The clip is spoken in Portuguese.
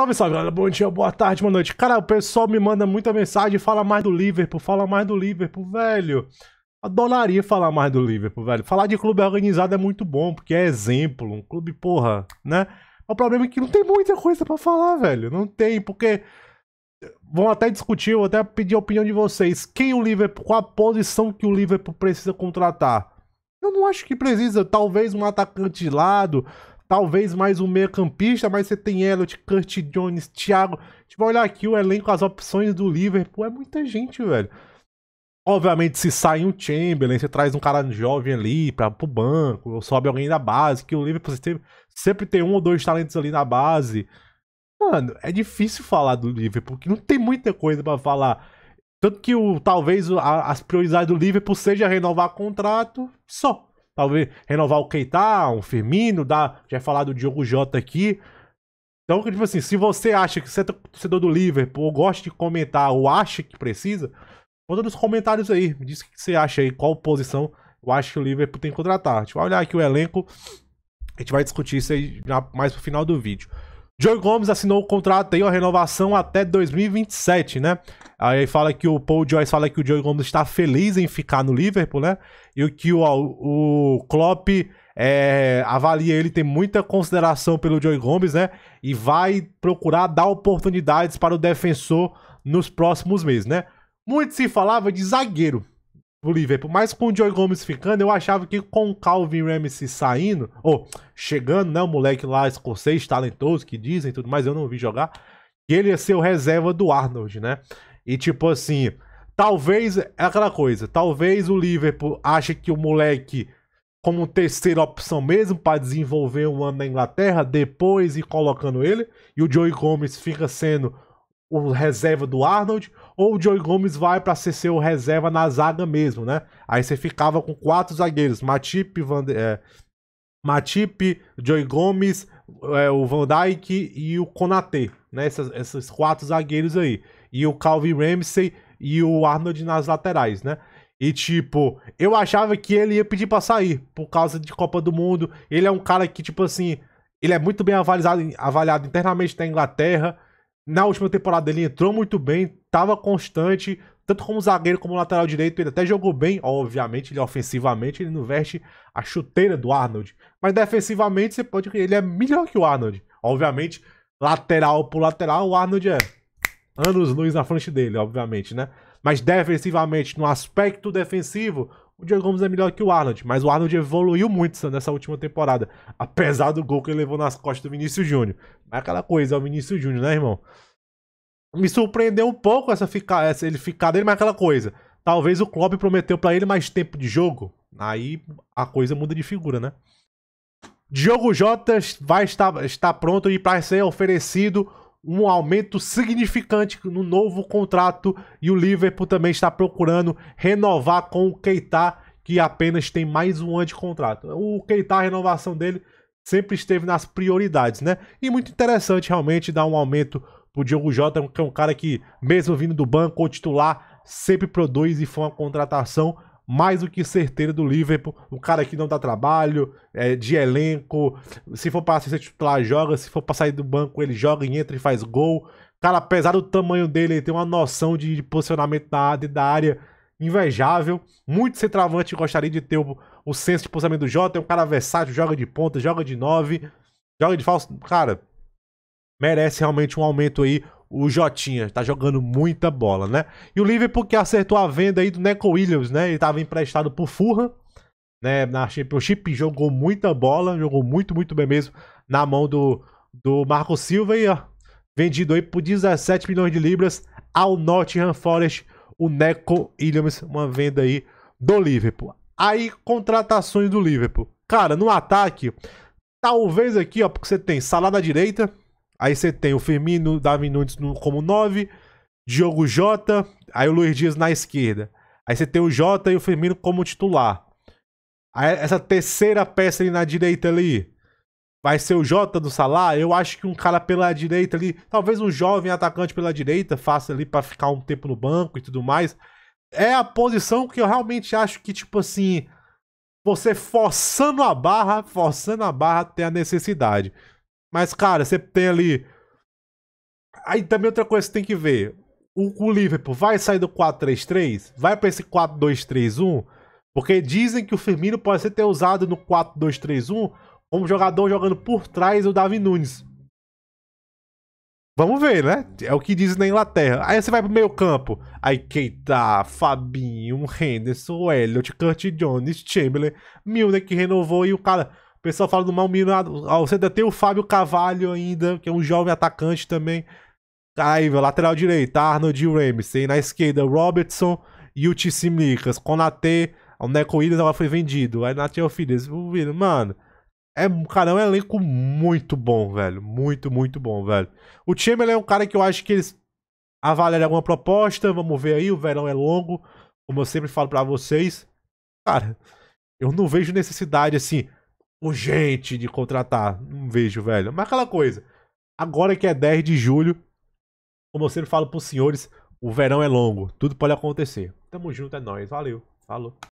Salve, salve, galera. Bom dia, boa tarde, boa noite. Cara, o pessoal me manda muita mensagem, fala mais do Liverpool, fala mais do Liverpool, velho. Adoraria falar mais do Liverpool, velho. Falar de clube organizado é muito bom, porque é exemplo, um clube, porra, né? O problema é que não tem muita coisa para falar, velho. Não tem, porque vão até discutir, vou até pedir a opinião de vocês. Quem o Liverpool, qual a posição que o Liverpool precisa contratar? Eu não acho que precisa, talvez um atacante de lado, talvez mais um meio-campista, mas você tem Elliot, Kurt Jones, Thiago. A gente vai olhar aqui o elenco, as opções do Liverpool. É muita gente, velho. Obviamente, se sai um Chamberlain, você traz um cara jovem ali para pro banco, ou sobe alguém da base, que o Liverpool sempre, sempre tem um ou dois talentos ali na base. Mano, é difícil falar do Liverpool, porque não tem muita coisa para falar. Tanto que o, talvez a, as prioridades do Liverpool seja renovar contrato só talvez renovar o Keita, um Firmino, dá, já é falado do Diogo Jota aqui. Então, tipo assim, se você acha que você tá, é torcedor do Liverpool, ou gosta de comentar, ou acha que precisa, conta nos comentários aí. Me diz o que você acha aí, qual posição eu acho que o Liverpool tem que contratar. A gente vai olhar aqui o elenco, a gente vai discutir isso aí mais pro final do vídeo. Joe Gomes assinou o contrato aí, a renovação até 2027, né? Aí fala que o Paul Joyce fala que o Joe Gomes está feliz em ficar no Liverpool, né? E que o, o Klopp é, avalia ele, tem muita consideração pelo Joe Gomes, né? E vai procurar dar oportunidades para o defensor nos próximos meses, né? Muito se falava de zagueiro. O Liverpool. Mas com o Joey Gomes ficando, eu achava que com o Calvin Ramsey saindo, ou chegando, né? O moleque lá escocês, talentoso, que dizem tudo mais, eu não vi jogar. Que ele ia ser o reserva do Arnold, né? E tipo assim, talvez é aquela coisa, talvez o Liverpool ache que o moleque como terceira opção mesmo para desenvolver um ano na Inglaterra, depois e colocando ele, e o Joey Gomes fica sendo o reserva do Arnold, ou o Joey Gomes vai para ser seu reserva na zaga mesmo, né? Aí você ficava com quatro zagueiros: Matip, Van de, é, Matip Joey Gomes, é, o Van Dijk e o Konate, né? Essas, esses quatro zagueiros aí. E o Calvin Ramsey e o Arnold nas laterais, né? E tipo, eu achava que ele ia pedir para sair por causa de Copa do Mundo. Ele é um cara que, tipo assim, ele é muito bem avaliado, avaliado internamente na Inglaterra na última temporada ele entrou muito bem, tava constante, tanto como zagueiro como lateral direito, ele até jogou bem, obviamente, ele ofensivamente, ele não veste a chuteira do Arnold, mas defensivamente você pode ele é melhor que o Arnold. Obviamente, lateral por lateral, o Arnold é anos luz na frente dele, obviamente, né? mas defensivamente, no aspecto defensivo, o Diego Gomes é melhor que o Arnold, mas o Arnold evoluiu muito nessa última temporada, apesar do gol que ele levou nas costas do Vinícius Júnior. É aquela coisa, é o Vinícius Júnior, né, irmão? Me surpreendeu um pouco essa essa, ele ficar dele, mas é aquela coisa. Talvez o Klopp prometeu para ele mais tempo de jogo, aí a coisa muda de figura, né? Diogo Jota vai estar, estar pronto e para ser oferecido um aumento significante no novo contrato e o Liverpool também está procurando renovar com o Keita, que apenas tem mais um ano de contrato. O Keita, a renovação dele sempre esteve nas prioridades, né? E muito interessante realmente dar um aumento o Diogo Jota, que é um cara que mesmo vindo do banco ou titular, sempre produz e foi uma contratação mais do que certeiro do Liverpool. Um cara que não dá trabalho, é, de elenco. Se for pra ser titular, joga. Se for pra sair do banco, ele joga e entra e faz gol. Cara, apesar do tamanho dele, ele tem uma noção de, de posicionamento da, de, da área invejável. Muito centroavante gostaria de ter o, o senso de posicionamento do Jota. É um cara versátil, joga de ponta, joga de nove, joga de falso. Cara, merece realmente um aumento aí o Jotinha tá jogando muita bola, né? E o Liverpool que acertou a venda aí do Neco Williams, né? Ele tava emprestado pro Furra, né? Na Championship jogou muita bola, jogou muito, muito bem mesmo na mão do, do Marco Silva e ó, vendido aí por 17 milhões de libras ao Nottingham Forest, o Neco Williams, uma venda aí do Liverpool. Aí contratações do Liverpool. Cara, no ataque, talvez aqui, ó, porque você tem Salah na direita, Aí você tem o Firmino, Davi Nunes como 9, Diogo Jota, aí o Luiz Dias na esquerda. Aí você tem o Jota e o Firmino como titular. Aí essa terceira peça ali na direita ali vai ser o Jota do Salah, eu acho que um cara pela direita ali, talvez um jovem atacante pela direita, faça ali para ficar um tempo no banco e tudo mais. É a posição que eu realmente acho que, tipo assim, você forçando a barra, forçando a barra, tem a necessidade. Mas, cara, você tem ali. Aí também outra coisa que você tem que ver. O, o Liverpool vai sair do 4-3-3? Vai para esse 4-2-3-1? Porque dizem que o Firmino pode ser ter usado no 4-2-3-1 como jogador jogando por trás do Davi Nunes. Vamos ver, né? É o que dizem na Inglaterra. Aí você vai pro meio campo. Aí Keita, Fabinho, Henderson, Elliot, Curtis Jones, Chamberlain, Milner que renovou e o cara... O pessoal fala do mirado. Ah, você ainda tem o Fábio Cavalho ainda, que é um jovem atacante também. Aí, meu, lateral direito, Arnold e Ramsey. Na esquerda, Robertson e o Tissimikas. Konate, o Neco Williams agora foi vendido. Aí, Nathan Filhas. Mano, é, cara, é um elenco muito bom, velho. Muito, muito bom, velho. O Chamberlain é um cara que eu acho que eles avaliaram alguma proposta. Vamos ver aí, o verão é longo. Como eu sempre falo para vocês. Cara, eu não vejo necessidade, assim urgente de contratar. Não vejo, velho. Mas aquela coisa. Agora que é 10 de julho, como eu sempre falo pros senhores, o verão é longo. Tudo pode acontecer. Tamo junto, é nóis. Valeu. Falou.